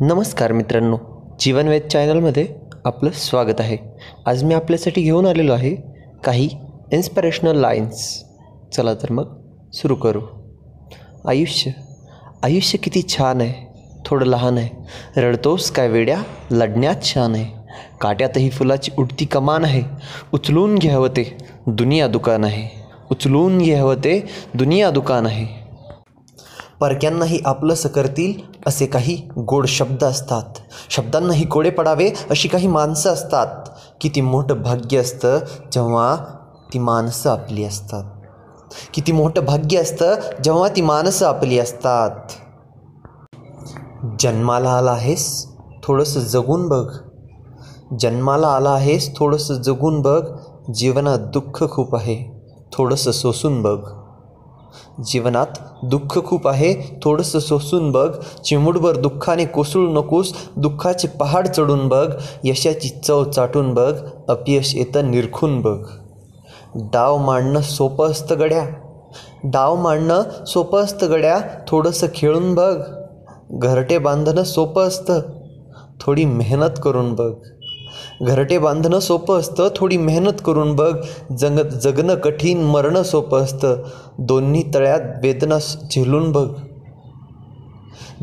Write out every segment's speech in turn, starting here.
नमस्कार मित्रांनो जीवनवेद चॅनलमध्ये आपलं स्वागत आहे आज मी आपल्यासाठी घेऊन आलेलो आहे काही इन्स्पिरेशनल लाईन्स चला तर मग सुरू करू आयुष्य आयुष्य किती छान आहे थोडं लहान आहे रडतोस काय वेड्या लढण्यात छान आहे काट्यातही फुलाची उडती कमान आहे उचलून घ्यावं ते दुनिया दुकान आहे उचलून घ्यावं ते दुनिया दुकान आहे परक्यांनाही आपलंसं करतील असे काही गोड शब्द असतात शब्दांनाही कोडे पडावे अशी काही माणसं असतात किती मोठं भाग्य असतं जेव्हा ती माणसं आपली असतात किती मोठं भाग्य असतं जेव्हा ती माणसं आपली असतात जन्माला आला आहेस थोडंसं जगून बघ जन्माला आला आहेस थोडंसं जगून बघ जीवनात दुःख खूप आहे थोडंसं सोसून बघ जीवनात दुःख खूप आहे थोडंसं सोसून बघ चिमुडभर दुःखाने कोसळू नकोस दुःखाचे पहाड चढून बघ यशाची चव चाटून बघ अपयश येतं निरखून बघ डाव मांडणं सोपं असतं गड्या डाव मांडणं सोपं असतं गड्या थोडंसं खेळून बघ घरटे बांधणं सोपं असतं थोडी मेहनत करून बघ घरटे बांधणं सोपं असतं थोडी मेहनत करून बघ जग जगणं कठीण मरणं सोपं असतं दोन्ही तळ्यात वेदना झेलून बघ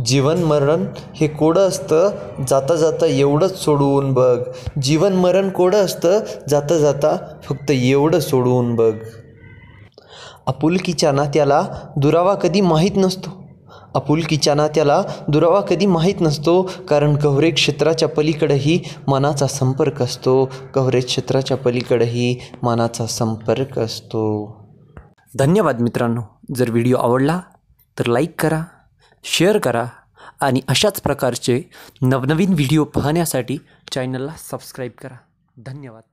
जीवन मरण हे कोडं असतं जाता जाता एवढंच सोडवून बघ जीवन मरण कोडं असतं जाता जाता फक्त एवढं सोडवून बघ आपुलकीच्या नात्याला दुरावा कधी माहीत नसतो आपुलकीच्याना त्याला दुरावा कधी माहीत नसतो कारण कव्हरेज क्षेत्राच्या पलीकडंही मनाचा संपर्क असतो कव्हरेज क्षेत्राच्या पलीकडंही मनाचा संपर्क असतो धन्यवाद मित्रांनो जर व्हिडिओ आवडला तर लाईक करा शेअर करा आणि अशाच प्रकारचे नवनवीन व्हिडिओ पाहण्यासाठी चॅनलला सबस्क्राईब करा धन्यवाद